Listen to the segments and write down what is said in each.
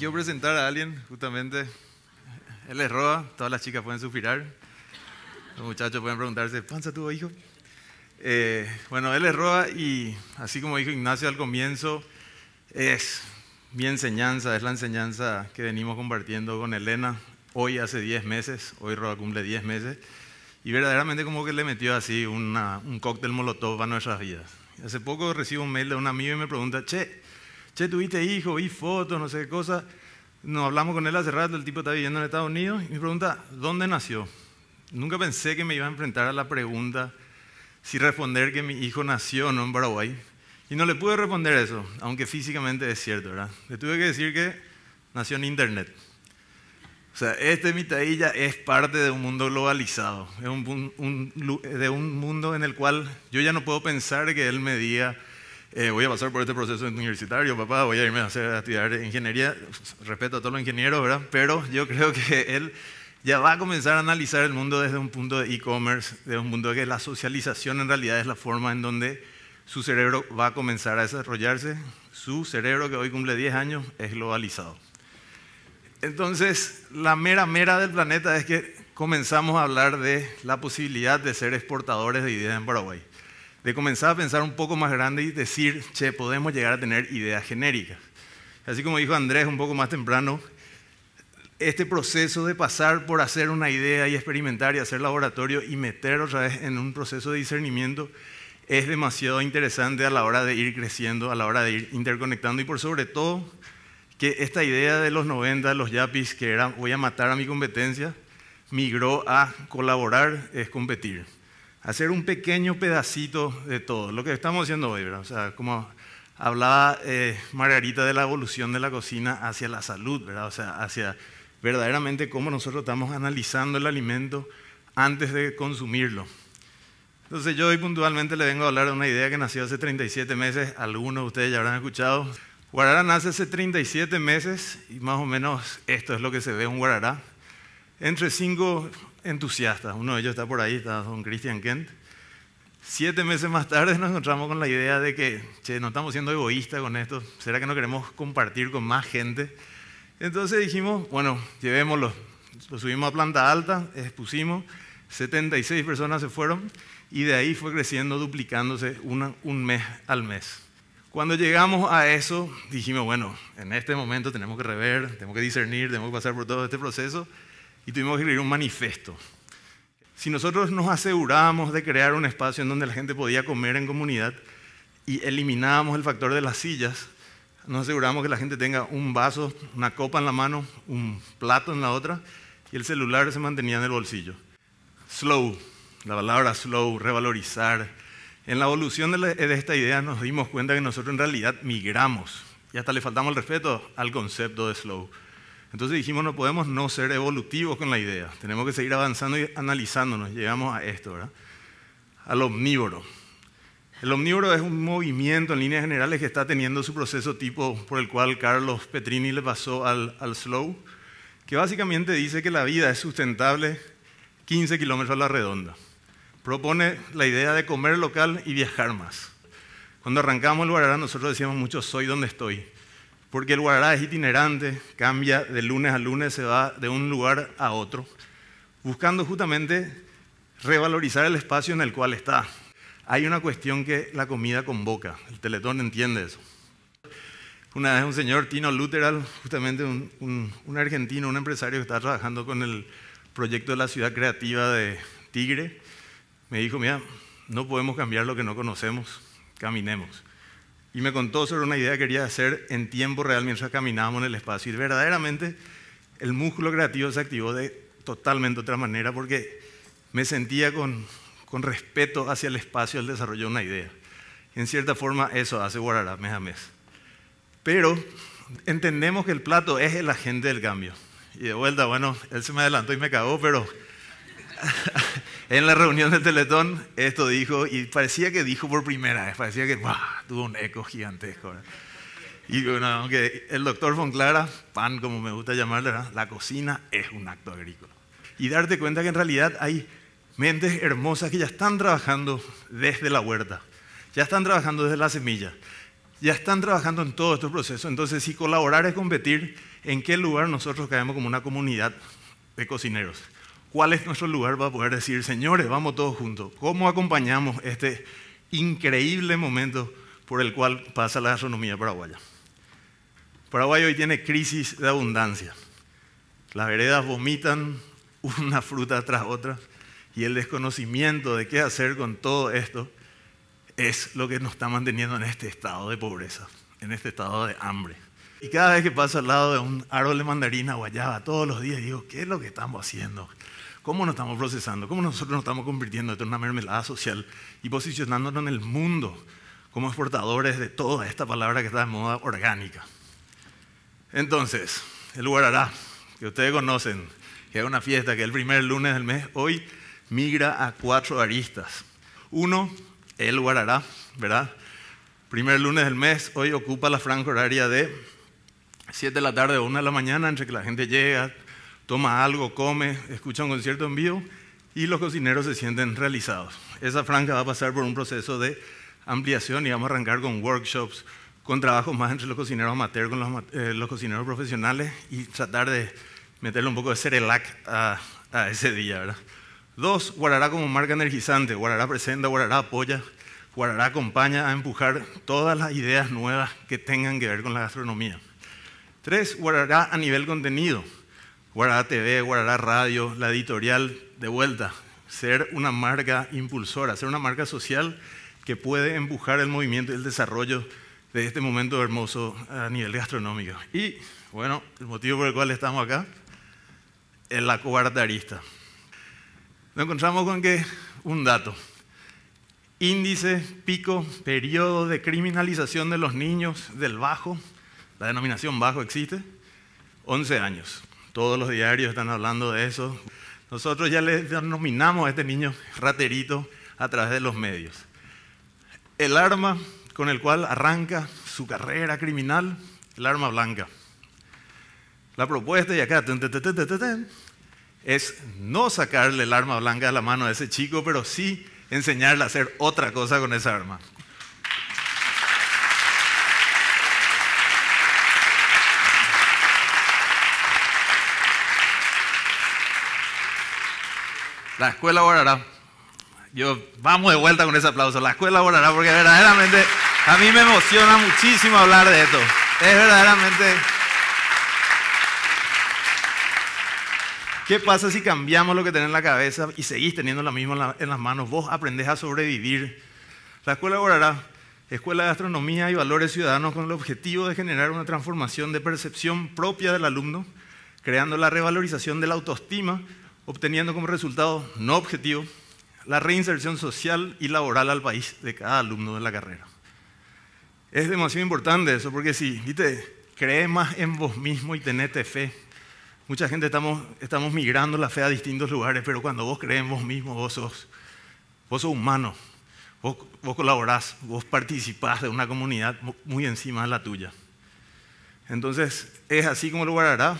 quiero presentar a alguien, justamente. Él es Roa, todas las chicas pueden suspirar. Los muchachos pueden preguntarse, ¿panza tuvo hijo? Eh, bueno, él es Roa y así como dijo Ignacio al comienzo, es mi enseñanza, es la enseñanza que venimos compartiendo con Elena hoy hace 10 meses, hoy Roa cumple 10 meses, y verdaderamente como que le metió así un cóctel molotov a nuestras vidas. Hace poco recibo un mail de un amigo y me pregunta, che, che, tuviste hijo, vi fotos, no sé qué cosa. Nos hablamos con él hace rato, el tipo está viviendo en Estados Unidos, y me pregunta, ¿dónde nació? Nunca pensé que me iba a enfrentar a la pregunta si responder que mi hijo nació o no en Paraguay. Y no le pude responder eso, aunque físicamente es cierto, ¿verdad? Le tuve que decir que nació en Internet. O sea, este mitadilla es parte de un mundo globalizado, es de un mundo en el cual yo ya no puedo pensar que él me diga eh, voy a pasar por este proceso universitario, papá, voy a irme a, hacer, a estudiar ingeniería, respeto a todos los ingenieros, ¿verdad? Pero yo creo que él ya va a comenzar a analizar el mundo desde un punto de e-commerce, desde un punto de que la socialización en realidad es la forma en donde su cerebro va a comenzar a desarrollarse. Su cerebro, que hoy cumple 10 años, es globalizado. Entonces, la mera mera del planeta es que comenzamos a hablar de la posibilidad de ser exportadores de ideas en Paraguay de comenzar a pensar un poco más grande y decir, che, podemos llegar a tener ideas genéricas. Así como dijo Andrés un poco más temprano, este proceso de pasar por hacer una idea y experimentar y hacer laboratorio y meter otra vez en un proceso de discernimiento es demasiado interesante a la hora de ir creciendo, a la hora de ir interconectando y por sobre todo que esta idea de los 90, los yapis, que era voy a matar a mi competencia, migró a colaborar es competir hacer un pequeño pedacito de todo, lo que estamos haciendo hoy, ¿verdad? O sea, como hablaba eh, Margarita de la evolución de la cocina hacia la salud, ¿verdad? O sea, hacia verdaderamente cómo nosotros estamos analizando el alimento antes de consumirlo. Entonces yo hoy puntualmente le vengo a hablar de una idea que nació hace 37 meses, algunos de ustedes ya habrán escuchado. Guarará nace hace 37 meses y más o menos esto es lo que se ve en Guarará. Entre 5 entusiastas. Uno de ellos está por ahí, está don Christian Kent. Siete meses más tarde nos encontramos con la idea de que, che, no estamos siendo egoístas con esto, ¿será que no queremos compartir con más gente? Entonces dijimos, bueno, llevémoslo. Lo subimos a planta alta, expusimos, 76 personas se fueron y de ahí fue creciendo, duplicándose un mes al mes. Cuando llegamos a eso, dijimos, bueno, en este momento tenemos que rever, tenemos que discernir, tenemos que pasar por todo este proceso y tuvimos que escribir un manifesto. Si nosotros nos asegurábamos de crear un espacio en donde la gente podía comer en comunidad y eliminábamos el factor de las sillas, nos aseguramos que la gente tenga un vaso, una copa en la mano, un plato en la otra y el celular se mantenía en el bolsillo. Slow, la palabra slow, revalorizar. En la evolución de, de esta idea nos dimos cuenta que nosotros en realidad migramos y hasta le faltamos el respeto al concepto de slow. Entonces dijimos, no podemos no ser evolutivos con la idea, tenemos que seguir avanzando y analizándonos, llegamos a esto, ¿verdad? Al omnívoro. El omnívoro es un movimiento en líneas generales que está teniendo su proceso tipo por el cual Carlos Petrini le pasó al, slow, que básicamente dice que la vida es sustentable 15 kilómetros a la redonda. Propone la idea de comer local y viajar más. Cuando arrancamos el Guarará nosotros decíamos mucho soy donde estoy porque el guarará es itinerante, cambia de lunes a lunes, se va de un lugar a otro, buscando justamente revalorizar el espacio en el cual está. Hay una cuestión que la comida convoca, el teletón entiende eso. Una vez un señor, Tino Luteral, justamente un, un argentino, un empresario que está trabajando con el proyecto de la ciudad creativa de Tigre, me dijo, mira, no podemos cambiar lo que no conocemos, caminemos y me contó sobre una idea que quería hacer en tiempo real mientras caminábamos en el espacio. Y verdaderamente el músculo creativo se activó de totalmente otra manera porque me sentía con, con respeto hacia el espacio al desarrollar una idea. Y en cierta forma eso hace Guarará mes a mes. Pero entendemos que el plato es el agente del cambio. Y de vuelta, bueno, él se me adelantó y me cagó, pero en la reunión del Teletón esto dijo y parecía que dijo por primera vez, parecía que tuvo un eco gigantesco. Y bueno, aunque el doctor von Clara, pan como me gusta llamarle, la cocina es un acto agrícola. Y darte cuenta que en realidad hay mentes hermosas que ya están trabajando desde la huerta, ya están trabajando desde la semilla, ya están trabajando en todos estos procesos. Entonces, si colaborar es competir, ¿en qué lugar nosotros caemos como una comunidad de cocineros? ¿Cuál es nuestro lugar para poder decir, señores, vamos todos juntos? ¿Cómo acompañamos este increíble momento por el cual pasa la gastronomía paraguaya? Paraguay hoy tiene crisis de abundancia. Las veredas vomitan una fruta tras otra y el desconocimiento de qué hacer con todo esto es lo que nos está manteniendo en este estado de pobreza, en este estado de hambre. Y cada vez que paso al lado de un árbol de mandarina guayaba, todos los días digo, ¿qué es lo que estamos haciendo? ¿Cómo nos estamos procesando? ¿Cómo nosotros nos estamos convirtiendo en una mermelada social y posicionándonos en el mundo como exportadores de toda esta palabra que está de moda orgánica? Entonces, el guarará, que ustedes conocen, que es una fiesta que el primer lunes del mes hoy migra a cuatro aristas. Uno, el Guarará, ¿verdad? Primer lunes del mes, hoy ocupa la franja horaria de 7 de la tarde o 1 de la mañana, entre que la gente llega, toma algo, come, escucha un concierto en vivo y los cocineros se sienten realizados. Esa franja va a pasar por un proceso de ampliación y vamos a arrancar con workshops, con trabajos más entre los cocineros amateur, con los, eh, cocineros profesionales y tratar de meterle un poco de cerelac a, a ese día, Dos, Guarará como marca energizante. Guarará presenta, Guarará apoya, Guarará acompaña a empujar todas las ideas nuevas que tengan que ver con la gastronomía. Tres, Guarará a nivel contenido. Guarará TV, Guarará Radio, la editorial, de vuelta, ser una marca impulsora, ser una marca social que puede empujar el movimiento y el desarrollo de este momento hermoso a nivel gastronómico. Y bueno, el motivo por el cual estamos acá es la cobardarista. Nos encontramos con que un dato. Índice, pico, periodo de criminalización de los niños del bajo, la denominación bajo existe, 11 años. Todos los diarios están hablando de eso. Nosotros ya le denominamos a este niño raterito a través de los medios. El arma con el cual arranca su carrera criminal, el arma blanca. La propuesta, y acá, es no sacarle el arma blanca de la mano a ese chico, pero sí enseñarle a hacer otra cosa con esa arma. La escuela orará. Yo, vamos de vuelta con ese aplauso. La escuela orará porque verdaderamente a mí me emociona muchísimo hablar de esto. Es verdaderamente... ¿Qué pasa si cambiamos lo que tenemos en la cabeza y seguís teniendo lo mismo en las manos? Vos aprendés a sobrevivir. La escuela orará. Escuela de Astronomía y Valores Ciudadanos con el objetivo de generar una transformación de percepción propia del alumno, creando la revalorización de la autoestima obteniendo como resultado no objetivo la reinserción social y laboral al país de cada alumno de la carrera. Es demasiado importante eso, porque si, viste, Crees más en vos mismo y tenete fe. Mucha gente estamos, estamos migrando la fe a distintos lugares, pero cuando vos crees en vos mismo, vos sos, vos sos humano, vos, vos colaborás, vos participás de una comunidad muy encima de la tuya. Entonces, es así como lo guardará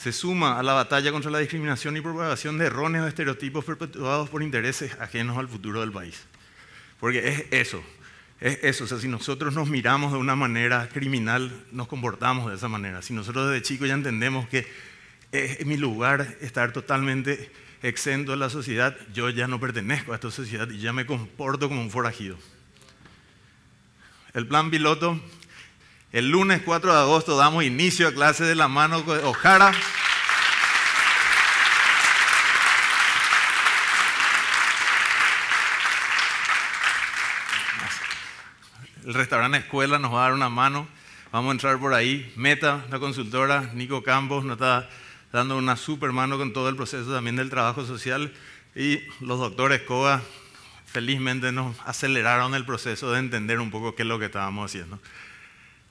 se suma a la batalla contra la discriminación y propagación de o estereotipos perpetuados por intereses ajenos al futuro del país. Porque es eso, es eso. O sea, si nosotros nos miramos de una manera criminal, nos comportamos de esa manera. Si nosotros desde chicos ya entendemos que es mi lugar estar totalmente exento de la sociedad, yo ya no pertenezco a esta sociedad y ya me comporto como un forajido. El plan piloto el lunes 4 de agosto damos inicio a clases de la mano Ojara. El restaurante Escuela nos va a dar una mano. Vamos a entrar por ahí. Meta, la consultora, Nico Campos nos está dando una super mano con todo el proceso también del trabajo social. Y los doctores Cova, felizmente nos aceleraron el proceso de entender un poco qué es lo que estábamos haciendo.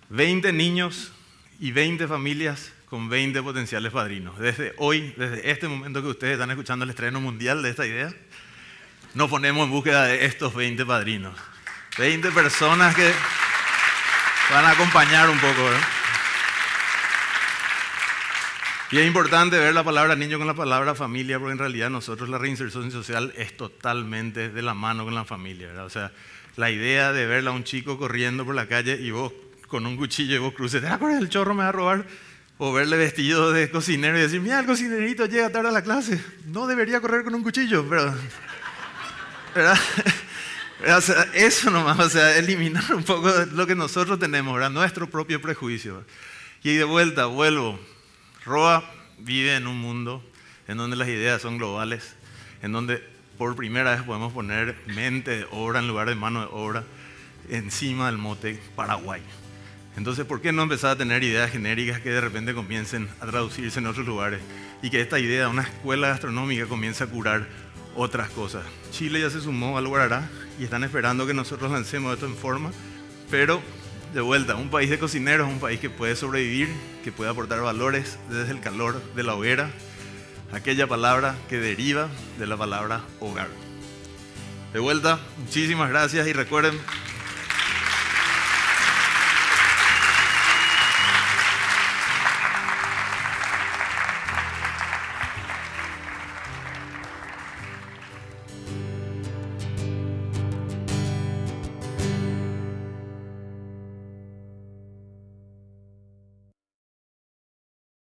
20 niños y 20 familias con 20 potenciales padrinos. Desde hoy, desde este momento que ustedes están escuchando el estreno mundial de esta idea, nos ponemos en búsqueda de estos 20 padrinos. 20 personas que van a acompañar un poco. Y es importante ver la palabra niño con la palabra familia, porque en realidad nosotros la reinserción social es totalmente de la mano con la familia. ¿verdad? O sea, la idea de ver a un chico corriendo por la calle y vos con un cuchillo y vos cruces, ah, por el chorro me va a robar. O verle vestido de cocinero y decir, mira, el cocinerito llega tarde a la clase. No debería correr con un cuchillo, pero... O sea, eso nomás, o sea, eliminar un poco lo que nosotros tenemos, ¿verdad? nuestro propio prejuicio. Y de vuelta, vuelvo. Roa vive en un mundo en donde las ideas son globales, en donde por primera vez podemos poner mente de obra en lugar de mano de obra encima del mote Paraguay. Entonces, ¿por qué no empezar a tener ideas genéricas que de repente comiencen a traducirse en otros lugares y que esta idea de una escuela gastronómica comience a curar otras cosas? Chile ya se sumó al Guarará y están esperando que nosotros lancemos esto en forma, pero de vuelta, un país de cocineros, un país que puede sobrevivir, que puede aportar valores desde el calor de la hoguera, aquella palabra que deriva de la palabra hogar. De vuelta, muchísimas gracias y recuerden,